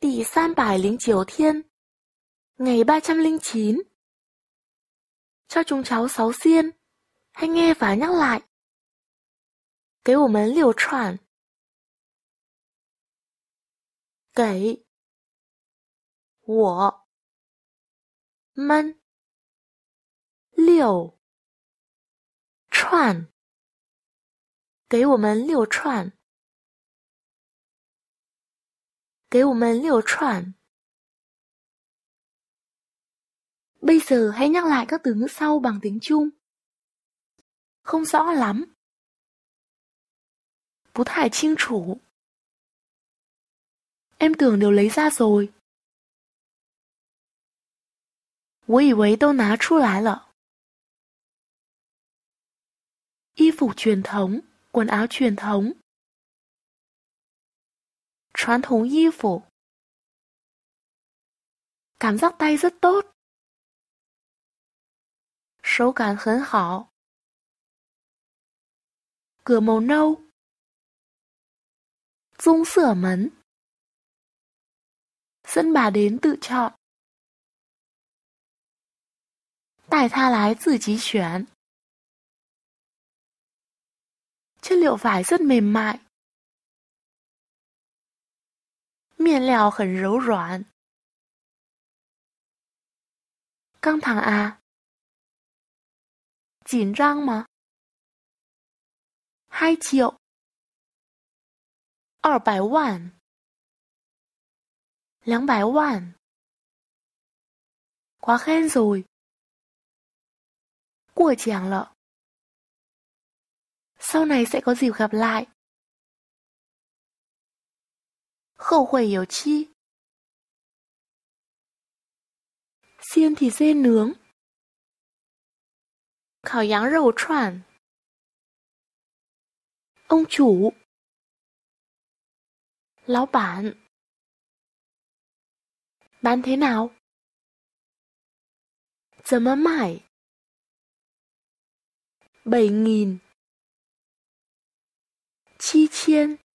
tỳ san bài liễng chiếu thiên ngày ba trăm linh chín cho chúng cháu sáu xiên hãy nghe và nhắc lại. 给我们六串，给，我，们，六串，给我们六串。给我们六串。Bây giờ hãy nhắc lại các từ ngữ sau bằng tiếng Trung. Không rõ lắm. thải chủ. Em tưởng đều lấy ra rồi. Y phục truyền thống, quần áo truyền thống truyền thống, cảm giác tay rất tốt. cửa màu nâu. Dung sửa mấn. Dân bà đến tự chọn. Tài tha lái tự chí chuyển. Chất liệu vải rất mềm mại. 面料很柔软。刚躺啊。紧张吗？嗨，姐。二百万。两百万。刮 u á 过奖了。sau này sẽ có dịp gặp lại. 后会有期。Xiên thì dê nướng. Khảo giáng rượu tròn. Ông chủ. Bán thế nào? Giờ mà mải. Bảy nghìn. Chi chiên.